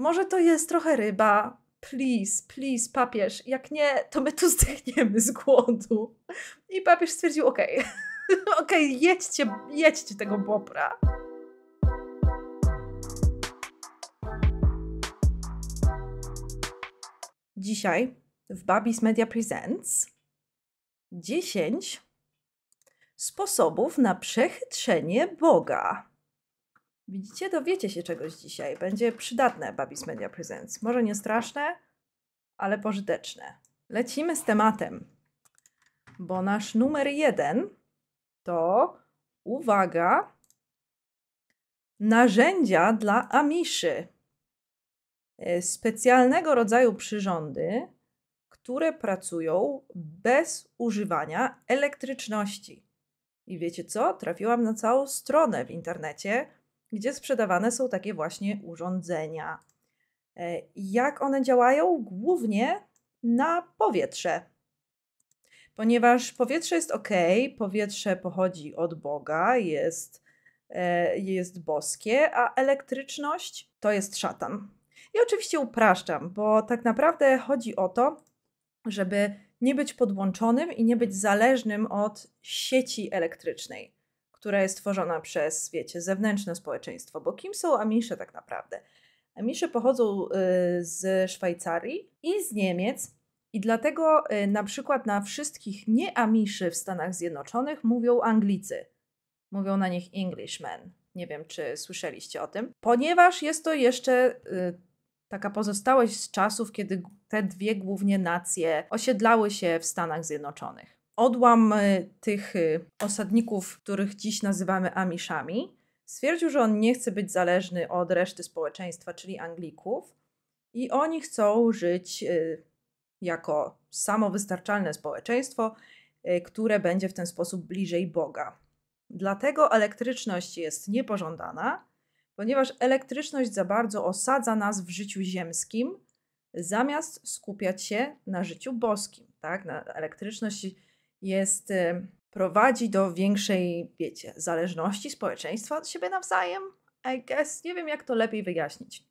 Może to jest trochę ryba. Please, please, papież. Jak nie, to my tu zdechniemy z głodu. I papież stwierdził, okej, okay. okej, okay, jedźcie, jedźcie tego bobra. Dzisiaj w Babis Media Presents 10 sposobów na przechytrzenie Boga. Widzicie, dowiecie się czegoś dzisiaj. Będzie przydatne Babis Media Presents. Może nie straszne, ale pożyteczne. Lecimy z tematem, bo nasz numer jeden to, uwaga, narzędzia dla Amiszy. E, specjalnego rodzaju przyrządy, które pracują bez używania elektryczności. I wiecie co? Trafiłam na całą stronę w internecie, gdzie sprzedawane są takie właśnie urządzenia. E, jak one działają? Głównie na powietrze. Ponieważ powietrze jest ok, powietrze pochodzi od Boga, jest, e, jest boskie, a elektryczność to jest szatan. I oczywiście upraszczam, bo tak naprawdę chodzi o to, żeby nie być podłączonym i nie być zależnym od sieci elektrycznej która jest tworzona przez, wiecie, zewnętrzne społeczeństwo. Bo kim są Amisze tak naprawdę? Amisze pochodzą y, z Szwajcarii i z Niemiec. I dlatego y, na przykład na wszystkich nie-Amiszy w Stanach Zjednoczonych mówią Anglicy. Mówią na nich Englishmen. Nie wiem, czy słyszeliście o tym. Ponieważ jest to jeszcze y, taka pozostałość z czasów, kiedy te dwie głównie nacje osiedlały się w Stanach Zjednoczonych odłam e, tych e, osadników, których dziś nazywamy Amishami, stwierdził, że on nie chce być zależny od reszty społeczeństwa, czyli Anglików, i oni chcą żyć e, jako samowystarczalne społeczeństwo, które będzie w ten sposób bliżej Boga. Dlatego elektryczność jest niepożądana, ponieważ elektryczność za bardzo osadza nas w życiu ziemskim, zamiast skupiać się na życiu boskim. Tak? Na elektryczność jest, y, prowadzi do większej, wiecie, zależności społeczeństwa od siebie nawzajem. I guess, nie wiem jak to lepiej wyjaśnić.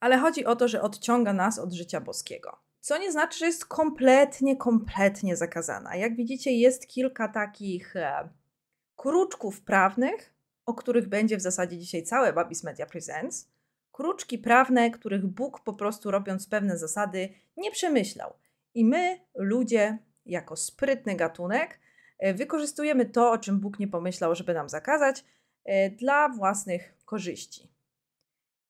Ale chodzi o to, że odciąga nas od życia boskiego. Co nie znaczy, że jest kompletnie, kompletnie zakazana. Jak widzicie, jest kilka takich e, kruczków prawnych, o których będzie w zasadzie dzisiaj całe Babis Media Presents. Kruczki prawne, których Bóg po prostu robiąc pewne zasady nie przemyślał. I my, ludzie, jako sprytny gatunek e, wykorzystujemy to, o czym Bóg nie pomyślał, żeby nam zakazać, e, dla własnych korzyści.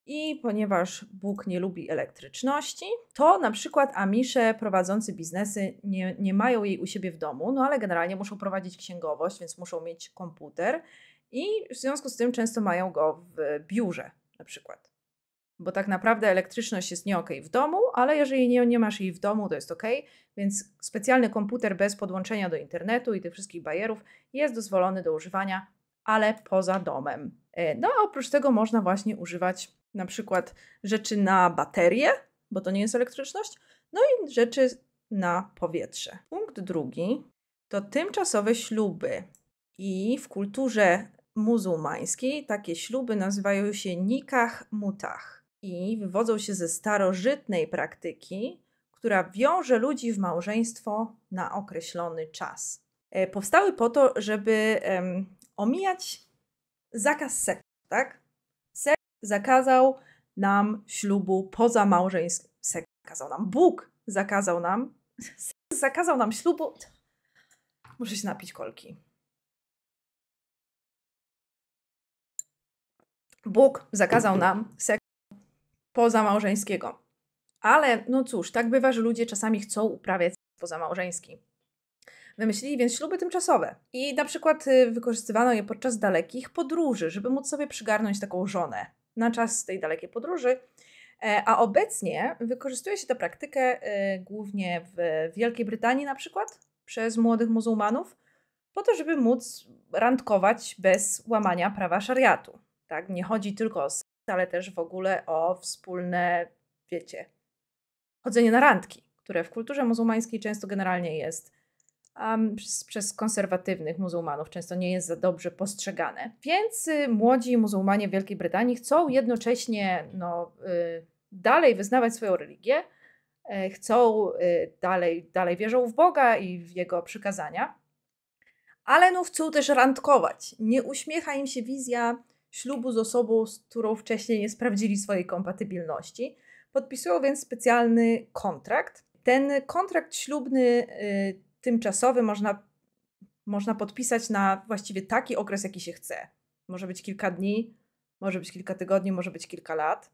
I ponieważ Bóg nie lubi elektryczności, to na przykład Amisze prowadzący biznesy nie, nie mają jej u siebie w domu, no ale generalnie muszą prowadzić księgowość, więc muszą mieć komputer i w związku z tym często mają go w biurze na przykład bo tak naprawdę elektryczność jest nie w domu, ale jeżeli nie, nie masz jej w domu, to jest ok, więc specjalny komputer bez podłączenia do internetu i tych wszystkich bajerów jest dozwolony do używania, ale poza domem. E, no a oprócz tego można właśnie używać na przykład rzeczy na baterie, bo to nie jest elektryczność, no i rzeczy na powietrze. Punkt drugi to tymczasowe śluby. I w kulturze muzułmańskiej takie śluby nazywają się nikach mutach i wywodzą się ze starożytnej praktyki, która wiąże ludzi w małżeństwo na określony czas. E, powstały po to, żeby um, omijać zakaz seksu, tak? Seks zakazał nam ślubu poza małżeństwem. Seks zakazał nam. Bóg zakazał nam. Seks zakazał nam ślubu. Muszę się napić kolki. Bóg zakazał nam seks pozamałżeńskiego. Ale no cóż, tak bywa, że ludzie czasami chcą uprawiać pozamałżeński. Wymyślili więc śluby tymczasowe i na przykład y, wykorzystywano je podczas dalekich podróży, żeby móc sobie przygarnąć taką żonę na czas tej dalekiej podróży. E, a obecnie wykorzystuje się tę praktykę y, głównie w Wielkiej Brytanii na przykład przez młodych muzułmanów, po to, żeby móc randkować bez łamania prawa szariatu. Tak? Nie chodzi tylko o ale też w ogóle o wspólne, wiecie, chodzenie na randki, które w kulturze muzułmańskiej często generalnie jest um, przez, przez, konserwatywnych muzułmanów, często nie jest za dobrze postrzegane. Więc y, młodzi muzułmanie w Wielkiej Brytanii chcą jednocześnie no, y, dalej wyznawać swoją religię, e, y, chcą dalej, dalej wierzą w Boga i w Jego przykazania, ale no chcą też randkować. Nie uśmiecha im się wizja ślubu z osobą, z którą wcześniej nie sprawdzili swojej kompatybilności. Podpisują więc specjalny kontrakt. Ten kontrakt ślubny y, tymczasowy można, można podpisać na właściwie taki okres, jaki się chce. Może być kilka dni, może być kilka tygodni, może być kilka lat.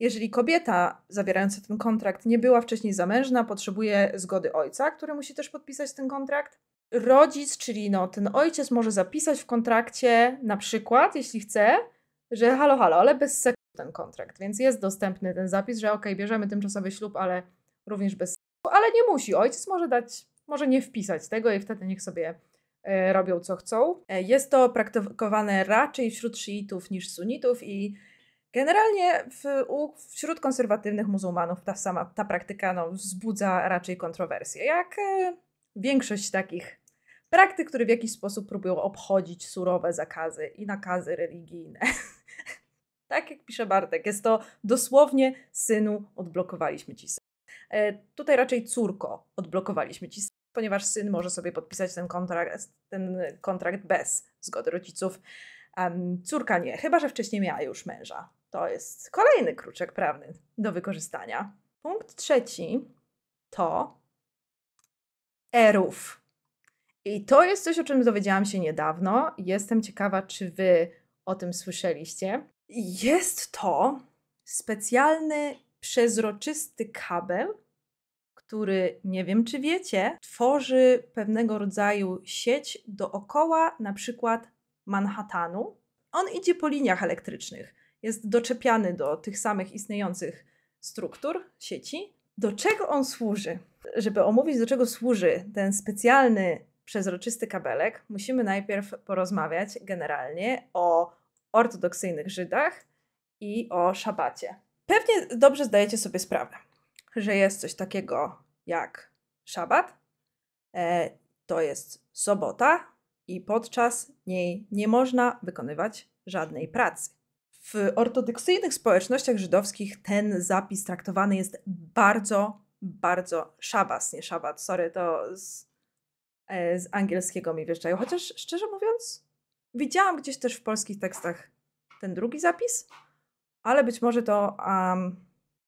Jeżeli kobieta zawierająca ten kontrakt nie była wcześniej zamężna, potrzebuje zgody ojca, który musi też podpisać ten kontrakt rodzic, czyli no, ten ojciec może zapisać w kontrakcie na przykład, jeśli chce, że halo, halo, ale bez seksu ten kontrakt, więc jest dostępny ten zapis, że ok, bierzemy tymczasowy ślub, ale również bez seksu, ale nie musi. Ojciec może dać, może nie wpisać tego i wtedy niech sobie e, robią co chcą. E, jest to praktykowane raczej wśród szyitów niż sunitów i Generalnie w, u, wśród konserwatywnych muzułmanów ta sama ta praktyka no, wzbudza raczej kontrowersje, jak e, większość takich praktyk, które w jakiś sposób próbują obchodzić surowe zakazy i nakazy religijne. tak jak pisze Bartek, jest to dosłownie synu odblokowaliśmy ci syn. E, tutaj raczej córko odblokowaliśmy ci syn, ponieważ syn może sobie podpisać ten kontrakt, ten kontrakt bez zgody rodziców. Um, córka nie, chyba że wcześniej miała już męża. To jest kolejny kruczek prawny do wykorzystania. Punkt trzeci to erów. I to jest coś, o czym dowiedziałam się niedawno. Jestem ciekawa, czy wy o tym słyszeliście. Jest to specjalny, przezroczysty kabel, który, nie wiem czy wiecie, tworzy pewnego rodzaju sieć dookoła na przykład Manhattanu. On idzie po liniach elektrycznych, jest doczepiany do tych samych istniejących struktur sieci. Do czego on służy? Żeby omówić, do czego służy ten specjalny przezroczysty kabelek, musimy najpierw porozmawiać generalnie o ortodoksyjnych Żydach i o szabacie. Pewnie dobrze zdajecie sobie sprawę, że jest coś takiego jak szabat, e, to jest sobota i podczas niej nie można wykonywać żadnej pracy. W ortodoksyjnych społecznościach żydowskich ten zapis traktowany jest bardzo, bardzo szabas, nie szabat, sorry, to z E, z angielskiego mi wjeżdżają. Chociaż szczerze mówiąc, widziałam gdzieś też w polskich tekstach ten drugi zapis, ale być może to um,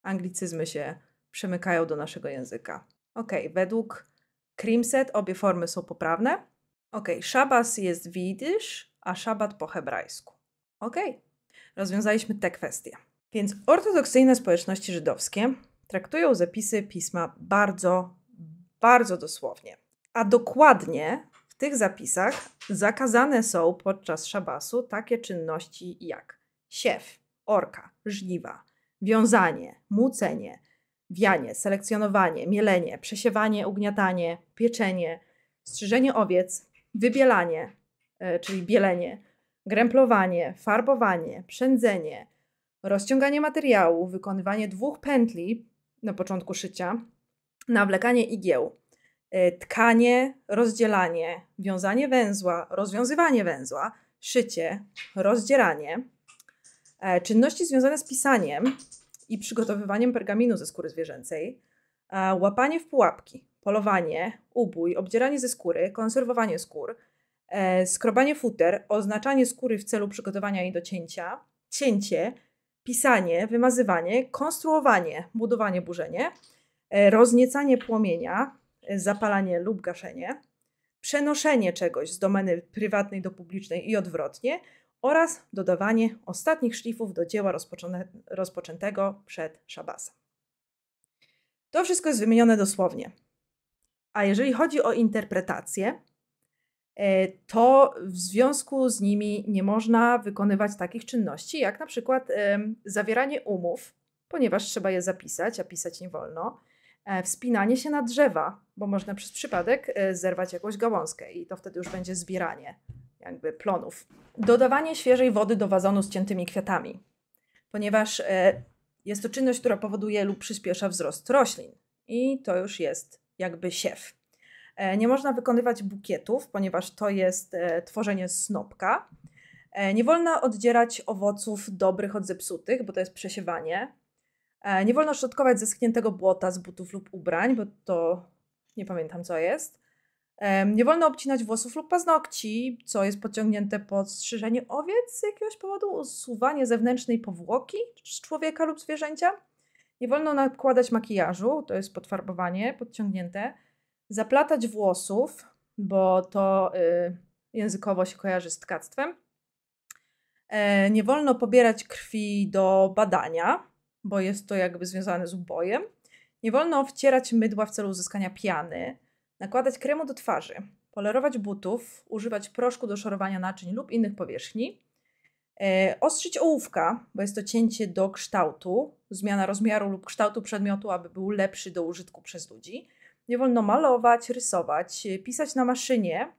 anglicyzmy się przemykają do naszego języka. Ok, według Krimset obie formy są poprawne. Ok, szabas jest jidysz, a szabat po hebrajsku. Ok, rozwiązaliśmy te kwestie. Więc ortodoksyjne społeczności żydowskie traktują zapisy pisma bardzo, bardzo dosłownie. A dokładnie w tych zapisach zakazane są podczas szabasu takie czynności jak siew, orka, żniwa, wiązanie, młócenie, wianie, selekcjonowanie, mielenie, przesiewanie, ugniatanie, pieczenie, strzyżenie owiec, wybielanie, e, czyli bielenie, gręplowanie, farbowanie, przędzenie, rozciąganie materiału, wykonywanie dwóch pętli na początku szycia, nawlekanie igieł, E, tkanie, rozdzielanie, wiązanie węzła, rozwiązywanie węzła, szycie, rozdzieranie, e, czynności związane z pisaniem i przygotowywaniem pergaminu ze skóry zwierzęcej, łapanie w pułapki, polowanie, ubój, obdzieranie ze skóry, konserwowanie skór, e, skrobanie futer, oznaczanie skóry w celu przygotowania jej do cięcia, cięcie, pisanie, wymazywanie, konstruowanie, budowanie, burzenie, rozniecanie płomienia, zapalanie lub gaszenie, przenoszenie czegoś z domeny prywatnej do publicznej i odwrotnie oraz dodawanie ostatnich szlifów do dzieła rozpoczętego przed szabasem. To wszystko jest wymienione dosłownie. A jeżeli chodzi o interpretację, e, to w związku z nimi nie można wykonywać takich czynności, jak na przykład zawieranie umów, ponieważ trzeba je zapisać, a pisać nie wolno, E, wspinanie się na drzewa, bo można przez przypadek e, zerwać jakąś gałązkę i to wtedy już będzie zbieranie jakby plonów. Dodawanie świeżej wody do wazonu z ciętymi kwiatami, ponieważ e, jest to czynność, która powoduje lub przyspiesza wzrost roślin i to już jest jakby siew. Nie można wykonywać bukietów, ponieważ to jest tworzenie snopka. Nie wolno oddzierać owoców dobrych od zepsutych, bo to jest przesiewanie. E, nie wolno szczotkować zeschniętego błota z butów lub ubrań, bo to nie pamiętam co jest. Nie wolno obcinać włosów lub paznokci, co jest podciągnięte pod strzyżenie owiec z jakiegoś powodu, usuwanie zewnętrznej powłoki z człowieka lub zwierzęcia. Nie wolno nakładać makijażu, to jest podfarbowanie podciągnięte. Zaplatać włosów, bo to y, językowo się kojarzy z tkactwem. E, nie wolno pobierać krwi do badania, bo jest to jakby związane z ubojem. Nie wolno wcierać mydła w celu uzyskania piany, nakładać kremu do twarzy, polerować butów, używać proszku do szorowania naczyń lub innych powierzchni, e, ostrzyć ołówka, bo jest to cięcie do kształtu, zmiana rozmiaru lub kształtu przedmiotu, aby był lepszy do użytku przez ludzi. Nie wolno malować, rysować, e, pisać na maszynie,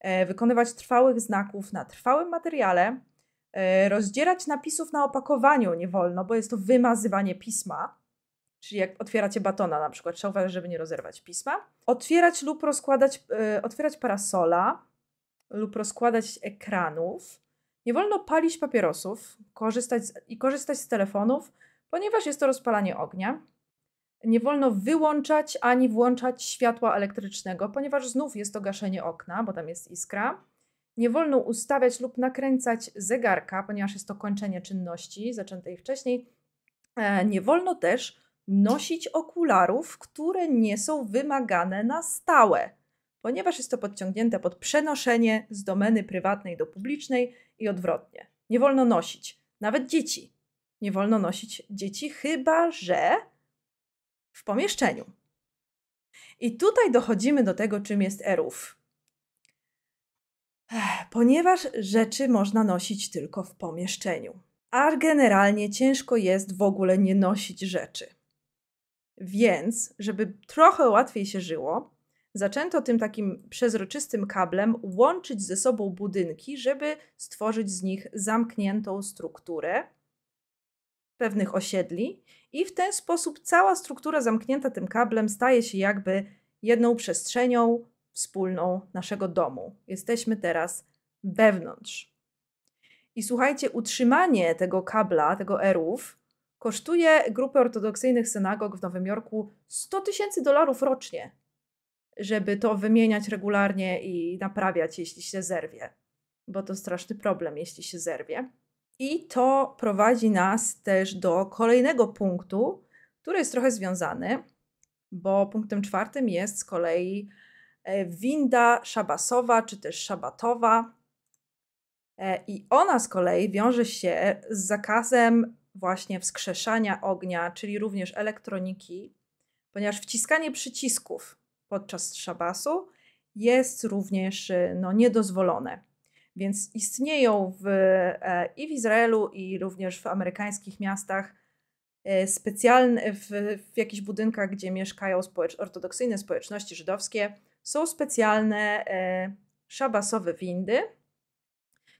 e, wykonywać trwałych znaków na trwałym materiale, E, rozdzierać napisów na opakowaniu nie wolno, bo jest to wymazywanie pisma. Czyli jak otwieracie batona na przykład, trzeba uważać, żeby nie rozerwać pisma. Otwierać lub rozkładać, e, otwierać parasola lub rozkładać ekranów. Nie wolno palić papierosów korzystać z, i korzystać z telefonów, ponieważ jest to rozpalanie ognia. Nie wolno wyłączać ani włączać światła elektrycznego, ponieważ znów jest to gaszenie okna, bo tam jest iskra. Nie wolno ustawiać lub nakręcać zegarka, ponieważ jest to kończenie czynności zaczętej wcześniej. E, nie wolno też nosić okularów, które nie są wymagane na stałe, ponieważ jest to podciągnięte pod przenoszenie z domeny prywatnej do publicznej i odwrotnie. Nie wolno nosić, nawet dzieci. Nie wolno nosić dzieci, chyba że w pomieszczeniu. I tutaj dochodzimy do tego, czym jest erów ponieważ rzeczy można nosić tylko w pomieszczeniu, a generalnie ciężko jest w ogóle nie nosić rzeczy. Więc, żeby trochę łatwiej się żyło, zaczęto tym takim przezroczystym kablem łączyć ze sobą budynki, żeby stworzyć z nich zamkniętą strukturę pewnych osiedli, i w ten sposób cała struktura zamknięta tym kablem staje się jakby jedną przestrzenią, wspólną naszego domu. Jesteśmy teraz wewnątrz. I słuchajcie, utrzymanie tego kabla, tego erów, kosztuje grupę ortodoksyjnych synagog w Nowym Jorku 100 tysięcy dolarów rocznie, żeby to wymieniać regularnie i naprawiać, jeśli się zerwie, bo to straszny problem, jeśli się zerwie. I to prowadzi nas też do kolejnego punktu, który jest trochę związany, bo punktem czwartym jest z kolei E, winda szabasowa czy też szabatowa. E, I ona z kolei wiąże się z zakazem właśnie wskrzeszania ognia, czyli również elektroniki, ponieważ wciskanie przycisków podczas szabasu jest również y, no, niedozwolone. Więc istnieją w, e, i w Izraelu, i również w amerykańskich miastach specjalne, w, w jakichś budynkach, gdzie mieszkają społecz- ortodoksyjne społeczności żydowskie, są specjalne e, szabasowe windy,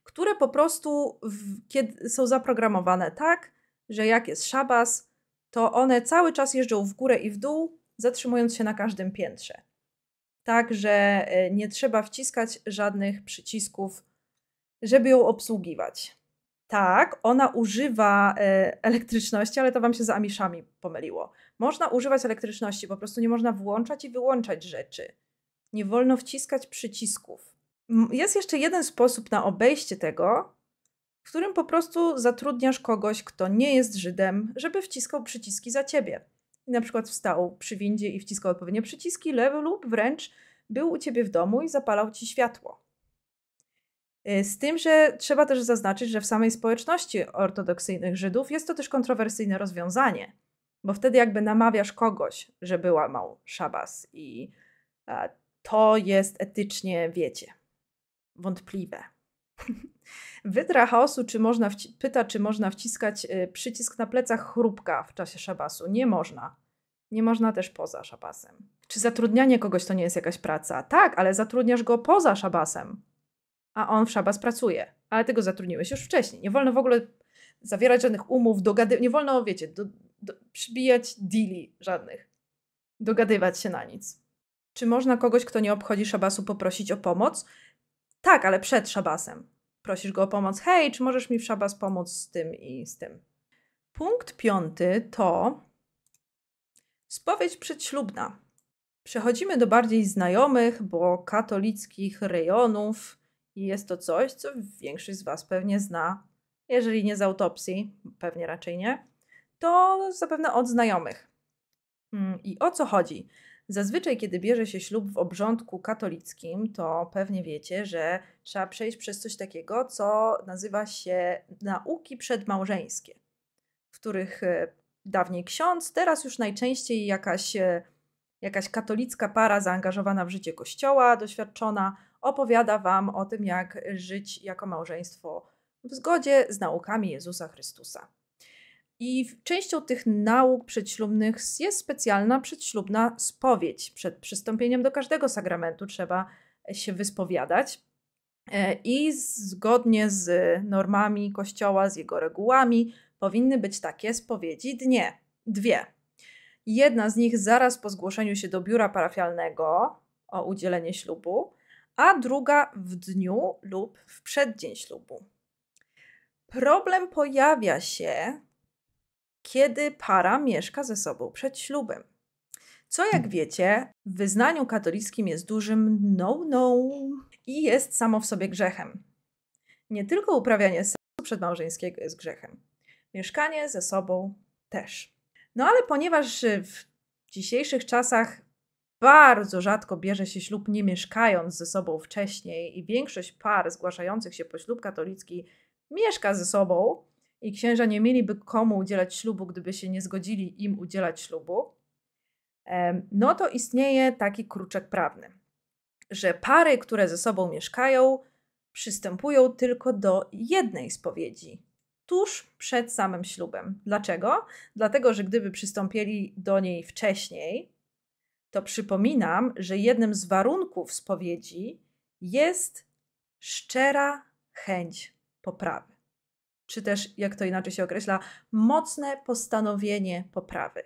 które po prostu w, kiedy są zaprogramowane tak, że jak jest szabas, to one cały czas jeżdżą w górę i w dół, zatrzymując się na każdym piętrze. Tak, że e, nie trzeba wciskać żadnych przycisków, żeby ją obsługiwać. Tak, ona używa e, elektryczności, ale to wam się z Amishami pomyliło. Można używać elektryczności, po prostu nie można włączać i wyłączać rzeczy nie wolno wciskać przycisków. Jest jeszcze jeden sposób na obejście tego, w którym po prostu zatrudniasz kogoś, kto nie jest Żydem, żeby wciskał przyciski za ciebie. na przykład wstał przy windzie i wciskał odpowiednie przyciski, lewy lub wręcz był u ciebie w domu i zapalał ci światło. Y, z tym, że trzeba też zaznaczyć, że w samej społeczności ortodoksyjnych Żydów jest to też kontrowersyjne rozwiązanie, bo wtedy jakby namawiasz kogoś, żeby łamał szabas i to jest etycznie, wiecie, wątpliwe. Wydra chaosu czy można pyta, czy można wciskać y, przycisk na plecach chrupka w czasie szabasu. Nie można. Nie można też poza szabasem. Czy zatrudnianie kogoś to nie jest jakaś praca? Tak, ale zatrudniasz go poza szabasem, a on w szabas pracuje. Ale tego zatrudniłeś już wcześniej. Nie wolno w ogóle zawierać żadnych umów, dogady... nie wolno, wiecie, do, do, przybijać deali żadnych, dogadywać się na nic. Czy można kogoś, kto nie obchodzi szabasu, poprosić o pomoc? Tak, ale przed szabasem. Prosisz go o pomoc. Hej, czy możesz mi w szabas pomóc z tym i z tym? Punkt piąty to spowiedź przedślubna. Przechodzimy do bardziej znajomych, bo katolickich rejonów i jest to coś, co większość z Was pewnie zna. Jeżeli nie z autopsji, pewnie raczej nie, to zapewne od znajomych. Hmm, I o co chodzi? Zazwyczaj, kiedy bierze się ślub w obrządku katolickim, to pewnie wiecie, że trzeba przejść przez coś takiego, co nazywa się nauki przedmałżeńskie, w których e, dawniej ksiądz, teraz już najczęściej jakaś, e, jakaś katolicka para zaangażowana w życie kościoła, doświadczona, opowiada Wam o tym, jak żyć jako małżeństwo w zgodzie z naukami Jezusa Chrystusa. I częścią tych nauk przedślubnych jest specjalna przedślubna spowiedź. Przed przystąpieniem do każdego sakramentu trzeba e, się wyspowiadać. E, I zgodnie z e, normami Kościoła, z jego regułami, powinny być takie spowiedzi dnie, dwie. Jedna z nich zaraz po zgłoszeniu się do biura parafialnego o udzielenie ślubu, a druga w dniu lub w przeddzień ślubu. Problem pojawia się, kiedy para mieszka ze sobą przed ślubem. Co jak hmm. wiecie, w wyznaniu katolickim jest dużym no-no i jest samo w sobie grzechem. Nie tylko uprawianie seksu przedmałżeńskiego jest grzechem, mieszkanie ze sobą też. No ale ponieważ w dzisiejszych czasach bardzo rzadko bierze się ślub nie mieszkając ze sobą wcześniej i większość par zgłaszających się po ślub katolicki mieszka ze sobą, i księża nie mieliby komu udzielać ślubu, gdyby się nie zgodzili im udzielać ślubu, no to istnieje taki kruczek prawny, że pary, które ze sobą mieszkają, przystępują tylko do jednej spowiedzi tuż przed samym ślubem. Dlaczego? Dlatego, że gdyby przystąpili do niej wcześniej, to przypominam, że jednym z warunków spowiedzi jest szczera chęć poprawy czy też, jak to inaczej się określa, mocne postanowienie poprawy.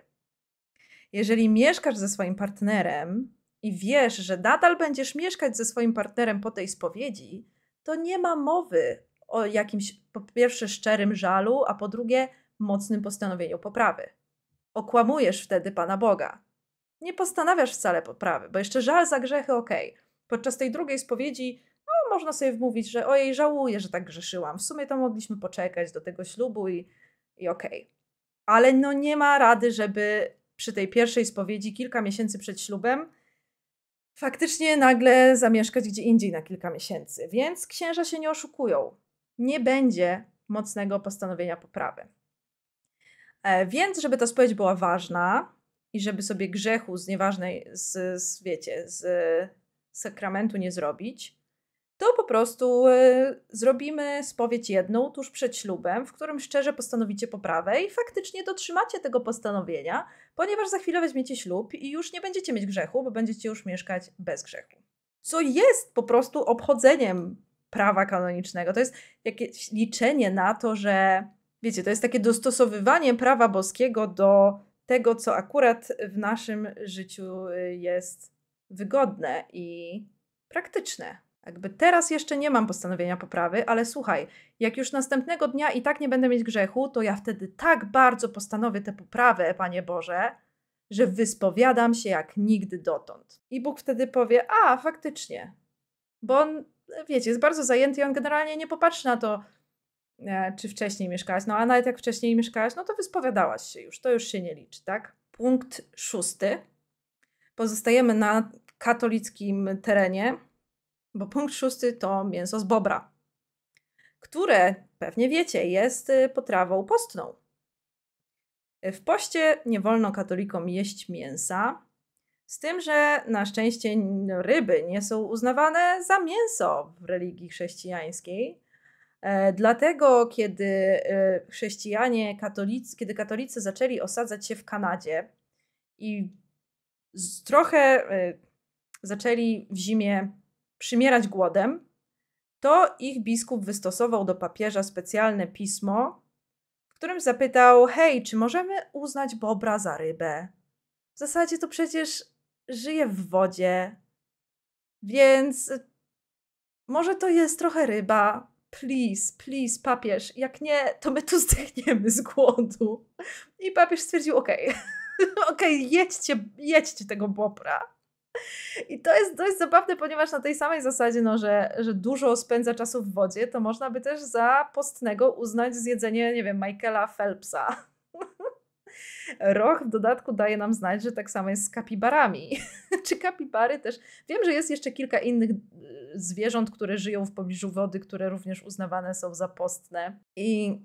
Jeżeli mieszkasz ze swoim partnerem i wiesz, że nadal będziesz mieszkać ze swoim partnerem po tej spowiedzi, to nie ma mowy o jakimś, po pierwsze, szczerym żalu, a po drugie, mocnym postanowieniu poprawy. Okłamujesz wtedy Pana Boga. Nie postanawiasz wcale poprawy, bo jeszcze żal za grzechy ok. Podczas tej drugiej spowiedzi można sobie wmówić, że ojej, żałuję, że tak grzeszyłam. W sumie to mogliśmy poczekać do tego ślubu i, i okej. Okay. Ale no nie ma rady, żeby przy tej pierwszej spowiedzi kilka miesięcy przed ślubem faktycznie nagle zamieszkać gdzie indziej na kilka miesięcy. Więc księża się nie oszukują. Nie będzie mocnego postanowienia poprawy. E, więc, żeby ta spowiedź była ważna i żeby sobie grzechu z nieważnej, z, z wiecie, z sakramentu nie zrobić, to po prostu e, zrobimy spowiedź jedną tuż przed ślubem, w którym szczerze postanowicie poprawę i faktycznie dotrzymacie tego postanowienia, ponieważ za chwilę weźmiecie ślub i już nie będziecie mieć grzechu, bo będziecie już mieszkać bez grzechu. Co jest po prostu obchodzeniem prawa kanonicznego. To jest jakieś liczenie na to, że wiecie, to jest takie dostosowywanie prawa boskiego do tego, co akurat w naszym życiu y, jest wygodne i praktyczne. Jakby teraz jeszcze nie mam postanowienia poprawy, ale słuchaj, jak już następnego dnia i tak nie będę mieć grzechu, to ja wtedy tak bardzo postanowię tę poprawę, Panie Boże, że wyspowiadam się jak nigdy dotąd. I Bóg wtedy powie: A, faktycznie. Bo on, wiecie, jest bardzo zajęty i on generalnie nie popatrzy na to, e, czy wcześniej mieszkałaś. No a nawet jak wcześniej mieszkałaś, no to wyspowiadałaś się już, to już się nie liczy, tak? Punkt szósty. Pozostajemy na katolickim terenie bo punkt szósty to mięso z bobra, które, pewnie wiecie, jest y, potrawą postną. Y, w poście nie wolno katolikom jeść mięsa, z tym, że na szczęście ryby nie są uznawane za mięso w religii chrześcijańskiej. E, dlatego, kiedy y, chrześcijanie, katolicy, kiedy katolicy zaczęli osadzać się w Kanadzie i trochę zaczęli w zimie przymierać głodem, to ich biskup wystosował do papieża specjalne pismo, w którym zapytał: Hej, czy możemy uznać bobra za rybę? W zasadzie to przecież żyje w wodzie, więc może to jest trochę ryba. Please, please, papież, jak nie, to my tu zdechniemy z głodu. I papież stwierdził: Okej, okay. okej, okay, jedźcie, jedźcie tego bobra. I to jest dość zabawne, ponieważ na tej samej zasadzie, no, że, że dużo spędza czasu w wodzie, to można by też za postnego uznać zjedzenie, nie wiem, Michaela Phelpsa. Roch w dodatku daje nam znać, że tak samo jest z kapibarami. Czy kapibary też. Wiem, że jest jeszcze kilka innych y, zwierząt, które żyją w pobliżu wody, które również uznawane są za postne. I,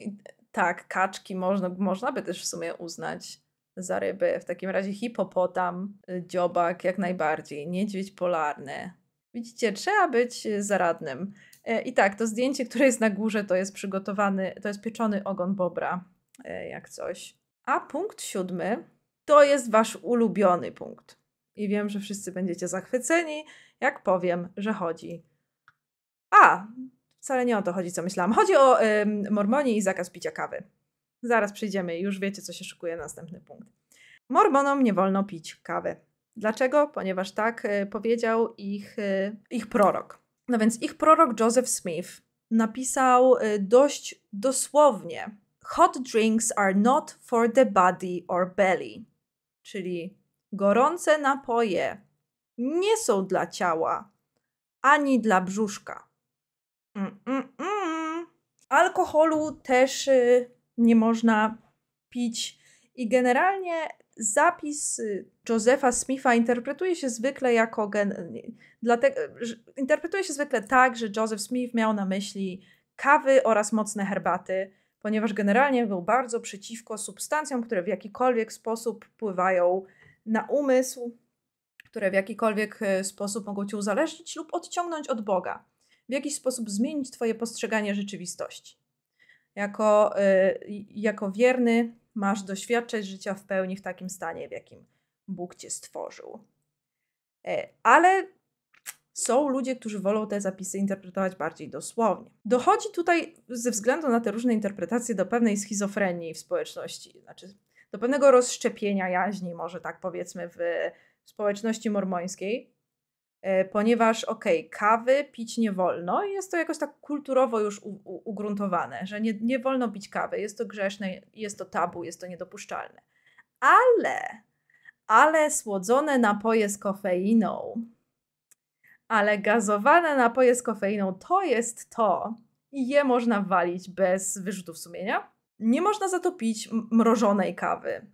tak, kaczki można, można by też w sumie uznać za ryby. W takim razie hipopotam, y, dziobak jak najbardziej, niedźwiedź polarny. Widzicie, trzeba być y, zaradnym. E, I tak, to zdjęcie, które jest na górze, to jest przygotowany, to jest pieczony ogon bobra, e, jak coś. A punkt siódmy to jest wasz ulubiony punkt. I wiem, że wszyscy będziecie zachwyceni, jak powiem, że chodzi. A, wcale nie o to chodzi, co myślałam. Chodzi o y, Mormonii i zakaz picia kawy. Zaraz przyjdziemy, już wiecie, co się szykuje następny punkt. Mormonom nie wolno pić kawy. Dlaczego? Ponieważ tak e, powiedział ich, e, ich prorok. No więc ich prorok Joseph Smith napisał e, dość dosłownie: Hot drinks are not for the body or belly. Czyli gorące napoje nie są dla ciała ani dla brzuszka. Mm, mm, mm. Alkoholu też nie można pić. I generalnie zapis y, Josefa Smitha interpretuje się zwykle jako. Gen... Dlatego, interpretuje się zwykle tak, że Joseph Smith miał na myśli kawy oraz mocne herbaty, ponieważ generalnie był bardzo przeciwko substancjom, które w jakikolwiek sposób wpływają na umysł, które w jakikolwiek e, sposób mogą cię uzależnić lub odciągnąć od Boga, w jakiś sposób zmienić twoje postrzeganie rzeczywistości. Jako, y, jako wierny masz doświadczać życia w pełni w takim stanie, w jakim Bóg cię stworzył. E, ale są ludzie, którzy wolą te zapisy interpretować bardziej dosłownie. Dochodzi tutaj ze względu na te różne interpretacje do pewnej schizofrenii w społeczności, znaczy do pewnego rozszczepienia jaźni, może tak powiedzmy, w społeczności mormońskiej, E, ponieważ okej, okay, kawy pić nie wolno i jest to jakoś tak kulturowo już u, u, ugruntowane, że nie, nie wolno pić kawy, jest to grzeszne, jest to tabu, jest to niedopuszczalne. Ale, ale słodzone napoje z kofeiną, ale gazowane napoje z kofeiną to jest to i je można walić bez wyrzutów sumienia. Nie można za to pić mrożonej kawy,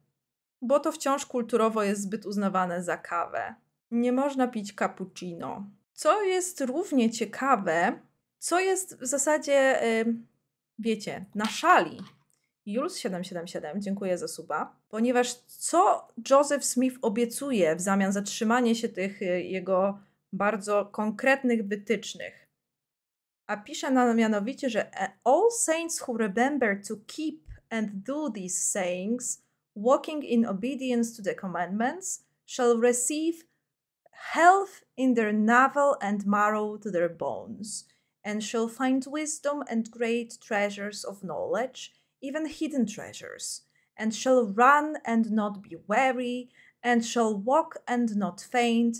bo to wciąż kulturowo jest zbyt uznawane za kawę nie można pić cappuccino. Co jest równie ciekawe, co jest w zasadzie, yy, wiecie, na szali. Jules777, dziękuję za suba. Ponieważ co Joseph Smith obiecuje w zamian za trzymanie się tych y, jego bardzo konkretnych wytycznych? A pisze nam mianowicie, że e, All saints who remember to keep and do these sayings, walking in obedience to the commandments, shall receive health in their navel and marrow to their bones, and shall find wisdom and great treasures of knowledge, even hidden treasures, and shall run and not be weary, and shall walk and not faint.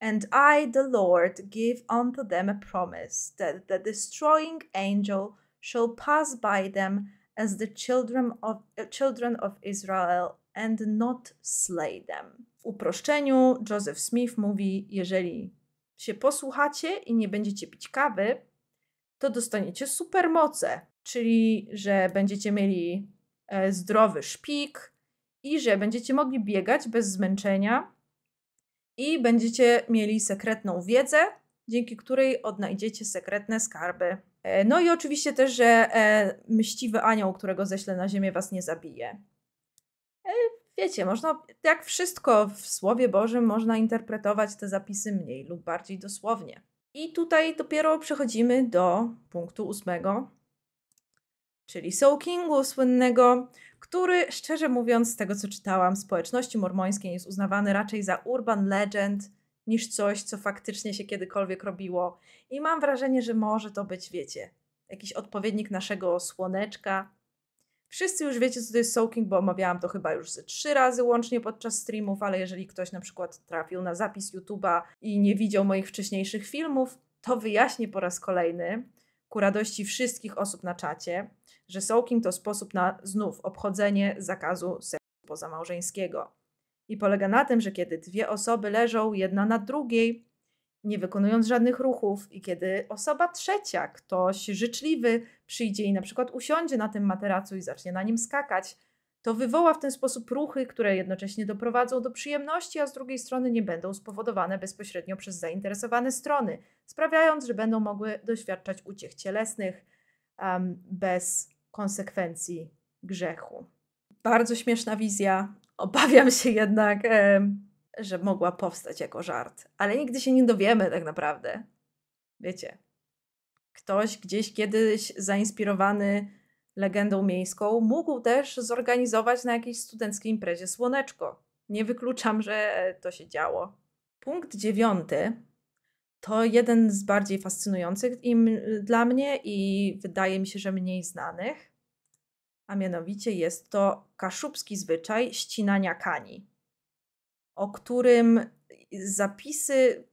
And I, the Lord, give unto them a promise that the destroying angel shall pass by them as the children of, uh, children of Israel and not slay them. uproszczeniu Joseph Smith mówi: Jeżeli się posłuchacie i nie będziecie pić kawy, to dostaniecie supermoce, czyli że będziecie mieli e, zdrowy szpik i że będziecie mogli biegać bez zmęczenia i będziecie mieli sekretną wiedzę, dzięki której odnajdziecie sekretne skarby. E, no i oczywiście też, że e, myśliwy anioł, którego ześlę na ziemię, was nie zabije wiecie, można, jak wszystko w Słowie Bożym, można interpretować te zapisy mniej lub bardziej dosłownie. I tutaj dopiero przechodzimy do punktu ósmego, czyli Soakingu słynnego, który, szczerze mówiąc, z tego co czytałam, społeczności mormońskiej jest uznawany raczej za urban legend niż coś, co faktycznie się kiedykolwiek robiło. I mam wrażenie, że może to być, wiecie, jakiś odpowiednik naszego słoneczka, Wszyscy już wiecie, co to jest soaking, bo omawiałam to chyba już ze trzy razy łącznie podczas streamów, ale jeżeli ktoś na przykład trafił na zapis YouTube'a i nie widział moich wcześniejszych filmów, to wyjaśnię po raz kolejny, ku radości wszystkich osób na czacie, że soaking to sposób na znów obchodzenie zakazu seksu pozamałżeńskiego. I polega na tym, że kiedy dwie osoby leżą jedna na drugiej, nie wykonując żadnych ruchów, i kiedy osoba trzecia, ktoś życzliwy, przyjdzie i na przykład usiądzie na tym materacu i zacznie na nim skakać, to wywoła w ten sposób ruchy, które jednocześnie doprowadzą do przyjemności, a z drugiej strony nie będą spowodowane bezpośrednio przez zainteresowane strony, sprawiając, że będą mogły doświadczać uciech cielesnych um, bez konsekwencji grzechu. Bardzo śmieszna wizja. Obawiam się jednak, że mogła powstać jako żart, ale nigdy się nie dowiemy tak naprawdę. Wiecie, ktoś gdzieś kiedyś zainspirowany legendą miejską mógł też zorganizować na jakiejś studenckiej imprezie słoneczko. Nie wykluczam, że to się działo. Punkt dziewiąty to jeden z bardziej fascynujących im y, dla mnie i wydaje mi się, że mniej znanych, a mianowicie jest to kaszubski zwyczaj ścinania kani o którym zapisy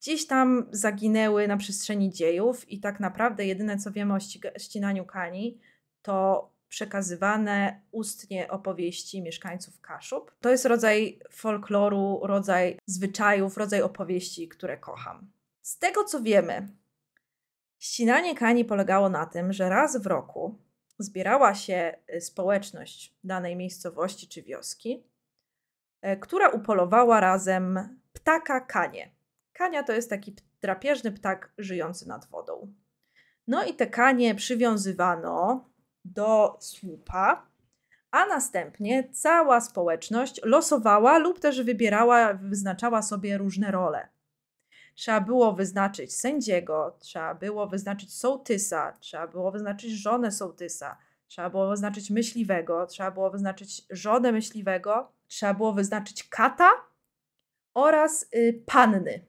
gdzieś tam zaginęły na przestrzeni dziejów i tak naprawdę jedyne co wiemy o ścinaniu kani to przekazywane ustnie opowieści mieszkańców Kaszub. To jest rodzaj folkloru, rodzaj zwyczajów, rodzaj opowieści, które kocham. Z tego co wiemy, ścinanie kani polegało na tym, że raz w roku zbierała się y, społeczność danej miejscowości czy wioski E, która upolowała razem ptaka kanie. Kania to jest taki drapieżny ptak żyjący nad wodą. No i te kanie przywiązywano do słupa, a następnie cała społeczność losowała lub też wybierała, wyznaczała sobie różne role. Trzeba było wyznaczyć sędziego, trzeba było wyznaczyć sołtysa, trzeba było wyznaczyć żonę sołtysa, trzeba było wyznaczyć myśliwego, trzeba było wyznaczyć żonę myśliwego trzeba było wyznaczyć kata oraz y, panny.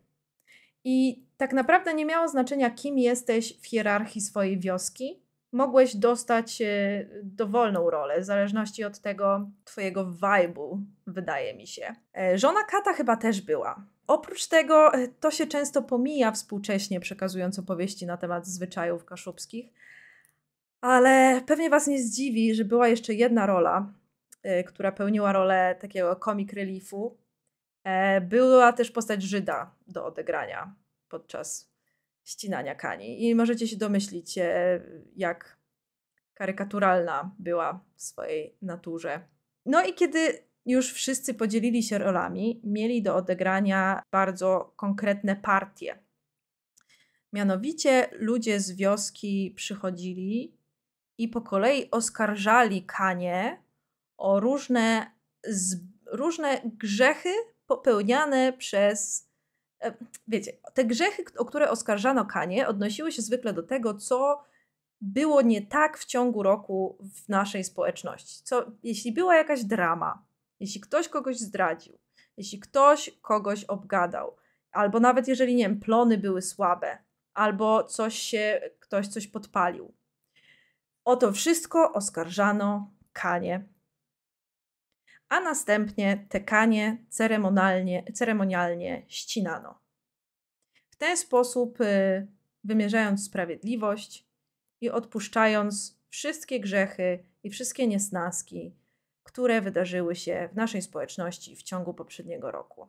I tak naprawdę nie miało znaczenia, kim jesteś w hierarchii swojej wioski. Mogłeś dostać y, dowolną rolę, w zależności od tego twojego vibe'u, wydaje mi się. E, żona kata chyba też była. Oprócz tego e, to się często pomija współcześnie, przekazując opowieści na temat zwyczajów kaszubskich. Ale pewnie Was nie zdziwi, że była jeszcze jedna rola, Y, która pełniła rolę takiego komik reliefu. E, była też postać Żyda do odegrania podczas ścinania Kani. I możecie się domyślić, e, jak karykaturalna była w swojej naturze. No i kiedy już wszyscy podzielili się rolami, mieli do odegrania bardzo konkretne partie. Mianowicie ludzie z wioski przychodzili i po kolei oskarżali Kanie o różne, z, różne grzechy popełniane przez. E, wiecie, te grzechy, o które oskarżano Kanie, odnosiły się zwykle do tego, co było nie tak w ciągu roku w naszej społeczności. Co, jeśli była jakaś drama, jeśli ktoś kogoś zdradził, jeśli ktoś kogoś obgadał, albo nawet jeżeli, nie wiem, plony były słabe, albo coś się, ktoś coś podpalił. O to wszystko oskarżano Kanie a następnie te kanie ceremonialnie, ceremonialnie ścinano. W ten sposób, y, wymierzając sprawiedliwość i odpuszczając wszystkie grzechy i wszystkie niesnaski, które wydarzyły się w naszej społeczności w ciągu poprzedniego roku.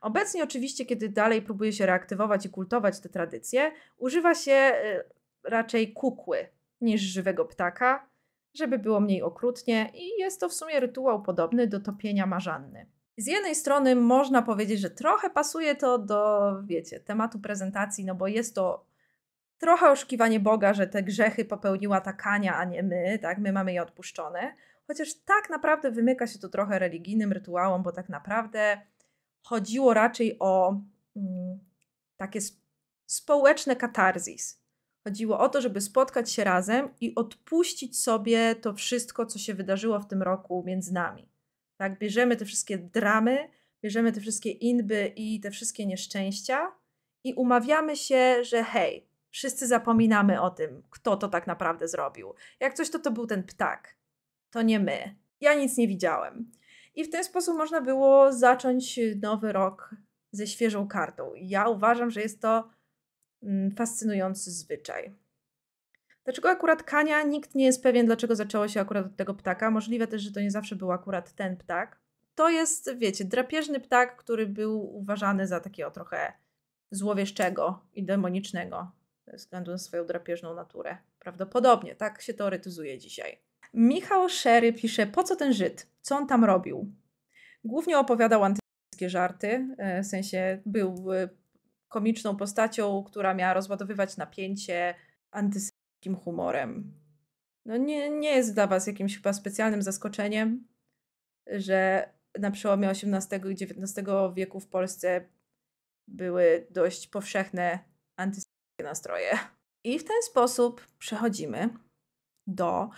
Obecnie, oczywiście, kiedy dalej próbuje się reaktywować i kultować te tradycje, używa się y, raczej kukły niż żywego ptaka, żeby było mniej okrutnie i jest to w sumie rytuał podobny do topienia marzanny. Z jednej strony można powiedzieć, że trochę pasuje to do, wiecie, tematu prezentacji, no bo jest to trochę oszukiwanie Boga, że te grzechy popełniła ta Kania, a nie my, tak? My mamy je odpuszczone. Chociaż tak naprawdę wymyka się to trochę religijnym rytuałom, bo tak naprawdę chodziło raczej o mm, takie społeczne katarzis. Chodziło o to, żeby spotkać się razem i odpuścić sobie to wszystko, co się wydarzyło w tym roku między nami. Tak, bierzemy te wszystkie dramy, bierzemy te wszystkie inby i te wszystkie nieszczęścia i umawiamy się, że hej, wszyscy zapominamy o tym, kto to tak naprawdę zrobił. Jak coś, to to był ten ptak. To nie my. Ja nic nie widziałem. I w ten sposób można było zacząć nowy rok ze świeżą kartą. Ja uważam, że jest to Mm, fascynujący zwyczaj. Dlaczego akurat kania? Nikt nie jest pewien, dlaczego zaczęło się akurat od tego ptaka. Możliwe też, że to nie zawsze był akurat ten ptak. To jest, wiecie, drapieżny ptak, który był uważany za takiego trochę złowieszczego i demonicznego ze względu na swoją drapieżną naturę. Prawdopodobnie, tak się teoretyzuje dzisiaj. Michał Szery pisze, po co ten Żyd? Co on tam robił? Głównie opowiadał antysemickie żarty, e, w sensie był e, komiczną postacią, która miała rozładowywać napięcie antysemickim humorem. No nie, nie jest dla Was jakimś chyba specjalnym zaskoczeniem, że na przełomie XVIII i XIX wieku w Polsce były dość powszechne antysemickie nastroje. I w ten sposób przechodzimy do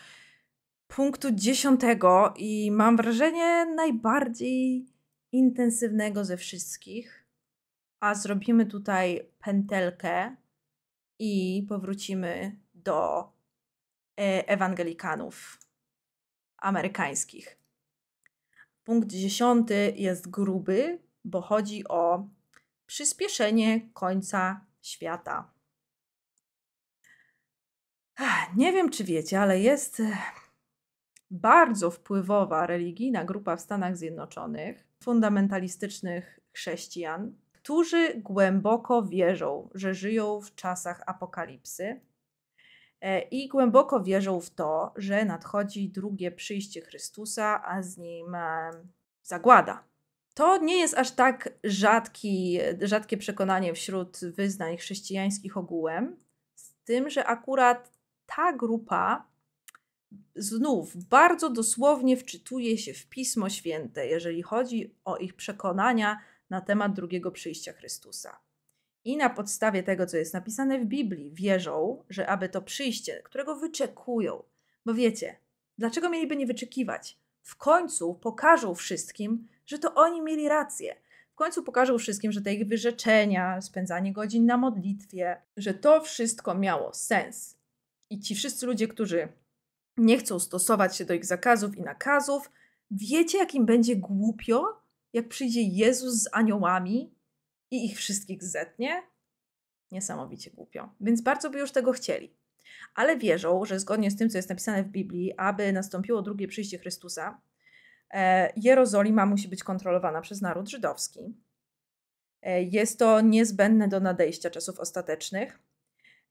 punktu dziesiątego i mam wrażenie najbardziej intensywnego ze wszystkich, a zrobimy tutaj pętelkę i powrócimy do e, ewangelikanów amerykańskich. Punkt dziesiąty jest gruby, bo chodzi o przyspieszenie końca świata. Nie wiem, czy wiecie, ale jest e, bardzo wpływowa religijna grupa w Stanach Zjednoczonych fundamentalistycznych chrześcijan, którzy głęboko wierzą, że żyją w czasach apokalipsy e, i głęboko wierzą w to, że nadchodzi drugie przyjście Chrystusa, a z nim e, zagłada. To nie jest aż tak rzadki, rzadkie przekonanie wśród wyznań chrześcijańskich ogółem, z tym, że akurat ta grupa znów bardzo dosłownie wczytuje się w Pismo Święte, jeżeli chodzi o ich przekonania na temat drugiego przyjścia Chrystusa. I na podstawie tego, co jest napisane w Biblii, wierzą, że aby to przyjście, którego wyczekują, bo wiecie, dlaczego mieliby nie wyczekiwać? W końcu pokażą wszystkim, że to oni mieli rację. W końcu pokażą wszystkim, że te ich wyrzeczenia, spędzanie godzin na modlitwie, że to wszystko miało sens. I ci wszyscy ludzie, którzy nie chcą stosować się do ich zakazów i nakazów, wiecie, jakim będzie głupio, jak przyjdzie Jezus z aniołami i ich wszystkich zetnie? Niesamowicie głupio. Więc bardzo by już tego chcieli. Ale wierzą, że zgodnie z tym, co jest napisane w Biblii, aby nastąpiło drugie przyjście Chrystusa, e, Jerozolima musi być kontrolowana przez naród żydowski. E, jest to niezbędne do nadejścia czasów ostatecznych.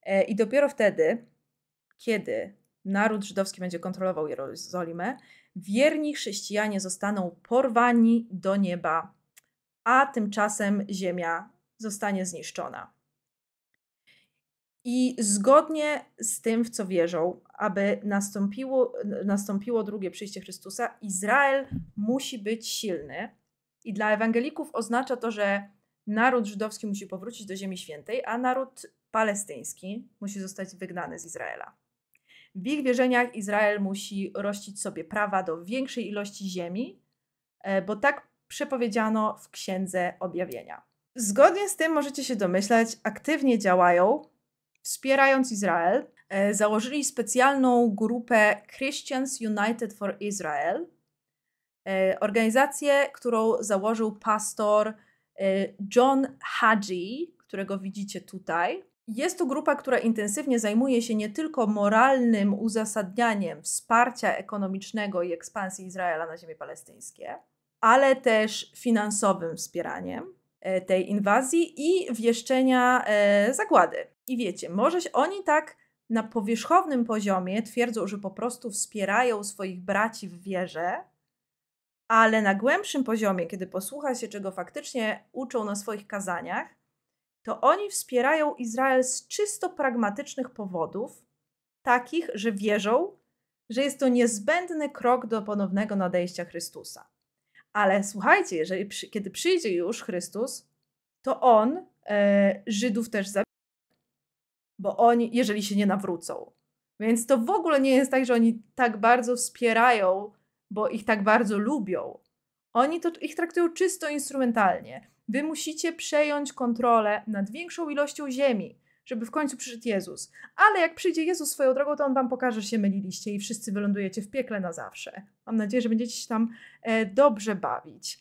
E, I dopiero wtedy, kiedy naród żydowski będzie kontrolował Jerozolimę, wierni chrześcijanie zostaną porwani do nieba, a tymczasem ziemia zostanie zniszczona. I zgodnie z tym, w co wierzą, aby nastąpiło, nastąpiło drugie przyjście Chrystusa, Izrael musi być silny. I dla ewangelików oznacza to, że naród żydowski musi powrócić do Ziemi Świętej, a naród palestyński musi zostać wygnany z Izraela. W ich wierzeniach Izrael musi rościć sobie prawa do większej ilości ziemi, e, bo tak przepowiedziano w Księdze Objawienia. Zgodnie z tym możecie się domyślać, aktywnie działają, wspierając Izrael. E, założyli specjalną grupę Christians United for Israel, e, organizację, którą założył pastor John Hadji, którego widzicie tutaj. Jest to grupa, która intensywnie zajmuje się nie tylko moralnym uzasadnianiem wsparcia ekonomicznego i ekspansji Izraela na ziemie palestyńskie, ale też finansowym wspieraniem e, tej inwazji i wieszczenia e, zagłady. I wiecie, może oni tak na powierzchownym poziomie twierdzą, że po prostu wspierają swoich braci w wierze, ale na głębszym poziomie, kiedy posłucha się, czego faktycznie uczą na swoich kazaniach, to oni wspierają Izrael z czysto pragmatycznych powodów, takich, że wierzą, że jest to niezbędny krok do ponownego nadejścia Chrystusa. Ale słuchajcie, jeżeli, kiedy przyjdzie już Chrystus, to on e, Żydów też zabije, bo oni, jeżeli się nie nawrócą. Więc to w ogóle nie jest tak, że oni tak bardzo wspierają, bo ich tak bardzo lubią. Oni to ich traktują czysto instrumentalnie. Wy musicie przejąć kontrolę nad większą ilością ziemi, żeby w końcu przyszedł Jezus. Ale jak przyjdzie Jezus swoją drogą, to On wam pokaże, że się myliliście i wszyscy wylądujecie w piekle na zawsze. Mam nadzieję, że będziecie się tam e, dobrze bawić.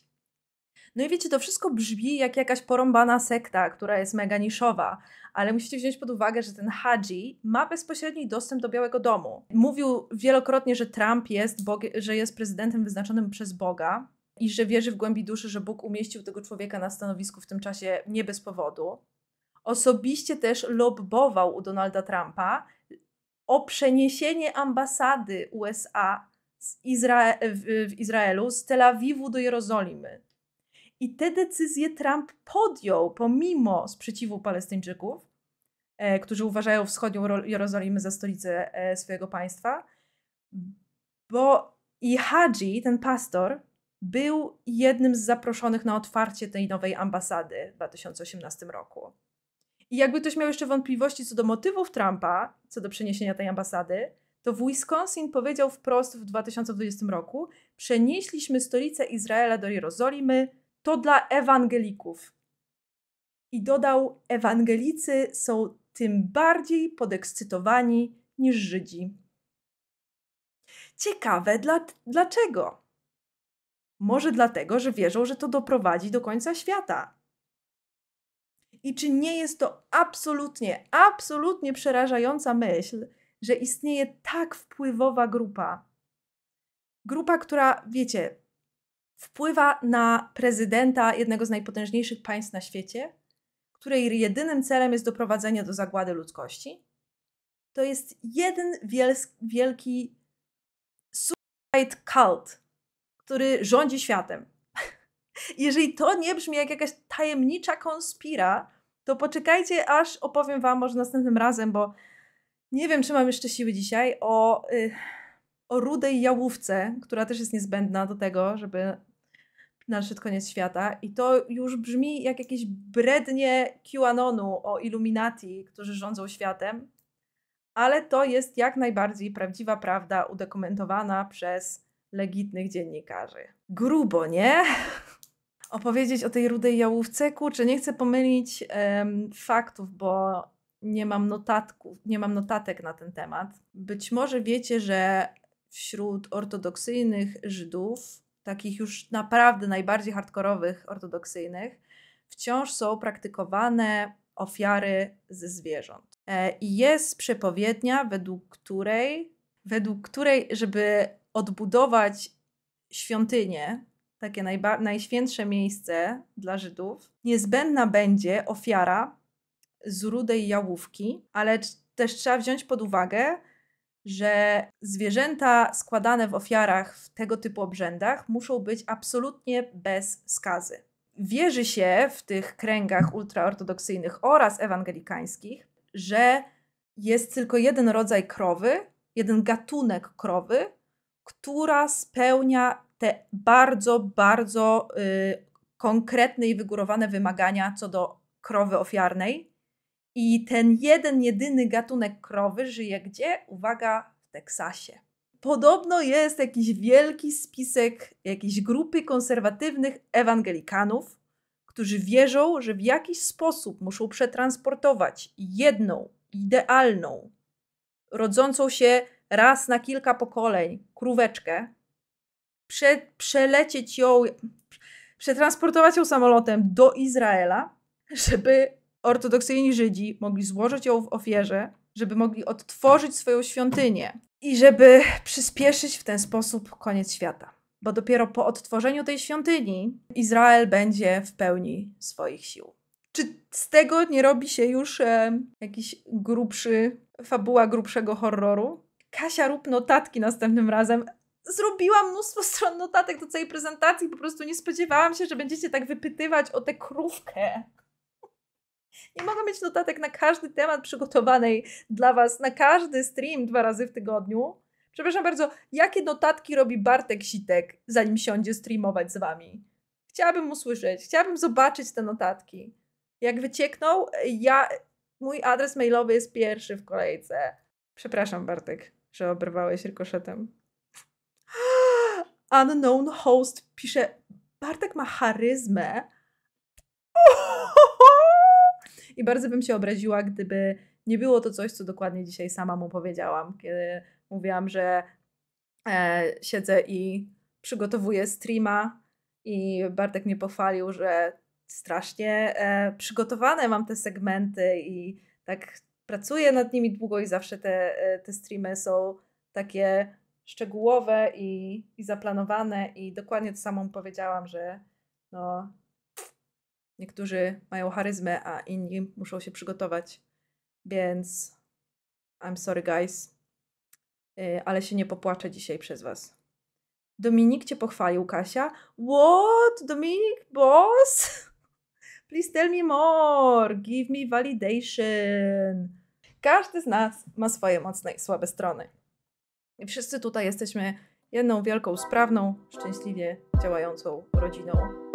No i wiecie, to wszystko brzmi jak jakaś porąbana sekta, która jest mega niszowa, ale musicie wziąć pod uwagę, że ten Hadzi ma bezpośredni dostęp do Białego Domu. Mówił wielokrotnie, że Trump jest, że jest prezydentem wyznaczonym przez Boga, i że wierzy w głębi duszy, że Bóg umieścił tego człowieka na stanowisku w tym czasie nie bez powodu. Osobiście też lobbował u Donalda Trumpa o przeniesienie ambasady USA Izra w Izraelu z Tel Awiwu do Jerozolimy. I te decyzje Trump podjął pomimo sprzeciwu Palestyńczyków, e, którzy uważają wschodnią Jerozolimę za stolicę e, swojego państwa, bo i Hadzi, ten pastor, był jednym z zaproszonych na otwarcie tej nowej ambasady w 2018 roku. I jakby ktoś miał jeszcze wątpliwości co do motywów Trumpa, co do przeniesienia tej ambasady, to w Wisconsin powiedział wprost w 2020 roku: Przenieśliśmy stolicę Izraela do Jerozolimy, to dla ewangelików. I dodał: Ewangelicy są tym bardziej podekscytowani niż Żydzi. Ciekawe dla, dlaczego? Może dlatego, że wierzą, że to doprowadzi do końca świata. I czy nie jest to absolutnie, absolutnie przerażająca myśl, że istnieje tak wpływowa grupa? Grupa, która, wiecie, wpływa na prezydenta jednego z najpotężniejszych państw na świecie, której jedynym celem jest doprowadzenie do zagłady ludzkości. To jest jeden wielki suicide cult, który rządzi światem. Jeżeli to nie brzmi jak jakaś tajemnicza konspira, to poczekajcie, aż opowiem Wam może następnym razem, bo nie wiem, czy mam jeszcze siły dzisiaj o, y, o rudej jałówce, która też jest niezbędna do tego, żeby nadszedł koniec świata. I to już brzmi jak jakieś brednie QAnonu o Illuminati, którzy rządzą światem, ale to jest jak najbardziej prawdziwa prawda udokumentowana przez legitnych dziennikarzy. Grubo, nie? Opowiedzieć o tej rudej jałówce? Czy nie chcę pomylić um, faktów, bo nie mam notatków, nie mam notatek na ten temat. Być może wiecie, że wśród ortodoksyjnych Żydów, takich już naprawdę najbardziej hardkorowych ortodoksyjnych, wciąż są praktykowane ofiary ze zwierząt. E, I jest przepowiednia, według której, według której, żeby odbudować świątynię, takie najba- najświętsze miejsce dla Żydów, niezbędna będzie ofiara z rudej jałówki, ale też trzeba wziąć pod uwagę, że zwierzęta składane w ofiarach w tego typu obrzędach muszą być absolutnie bez skazy. Wierzy się w tych kręgach ultraortodoksyjnych oraz ewangelikańskich, że jest tylko jeden rodzaj krowy, jeden gatunek krowy, która spełnia te bardzo, bardzo y, konkretne i wygórowane wymagania co do krowy ofiarnej. I ten jeden, jedyny gatunek krowy żyje gdzie? Uwaga, w Teksasie. Podobno jest jakiś wielki spisek jakiejś grupy konserwatywnych ewangelikanów, którzy wierzą, że w jakiś sposób muszą przetransportować jedną, idealną, rodzącą się raz na kilka pokoleń króweczkę, prze, przelecieć ją, przetransportować ją samolotem do Izraela, żeby ortodoksyjni Żydzi mogli złożyć ją w ofierze, żeby mogli odtworzyć swoją świątynię i żeby przyspieszyć w ten sposób koniec świata. Bo dopiero po odtworzeniu tej świątyni Izrael będzie w pełni swoich sił. Czy z tego nie robi się już e, jakiś grubszy, fabuła grubszego horroru? Kasia, rób notatki następnym razem. Zrobiłam mnóstwo stron notatek do całej prezentacji, po prostu nie spodziewałam się, że będziecie tak wypytywać o tę krówkę. Nie mogę mieć notatek na każdy temat przygotowanej dla Was, na każdy stream dwa razy w tygodniu. Przepraszam bardzo, jakie notatki robi Bartek Sitek, zanim siądzie streamować z Wami? Chciałabym usłyszeć, chciałabym zobaczyć te notatki. Jak wyciekną, ja, mój adres mailowy jest pierwszy w kolejce. Przepraszam, Bartek że obrywałeś rykoszetem. Unknown host pisze, Bartek ma charyzmę. I bardzo bym się obraziła, gdyby nie było to coś, co dokładnie dzisiaj sama mu powiedziałam, kiedy mówiłam, że e, siedzę i przygotowuję streama i Bartek mnie pochwalił, że strasznie e, przygotowane mam te segmenty i tak pracuję nad nimi długo i zawsze te, e, te streamy są takie szczegółowe i, i zaplanowane i dokładnie to samą powiedziałam, że no, niektórzy mają charyzmę, a inni muszą się przygotować, więc I'm sorry guys, e, ale się nie popłaczę dzisiaj przez was. Dominik cię pochwalił, Kasia. What? Dominik, boss? Please tell me more. Give me validation. Każdy z nas ma swoje mocne i słabe strony. I wszyscy tutaj jesteśmy jedną wielką, sprawną, szczęśliwie działającą rodziną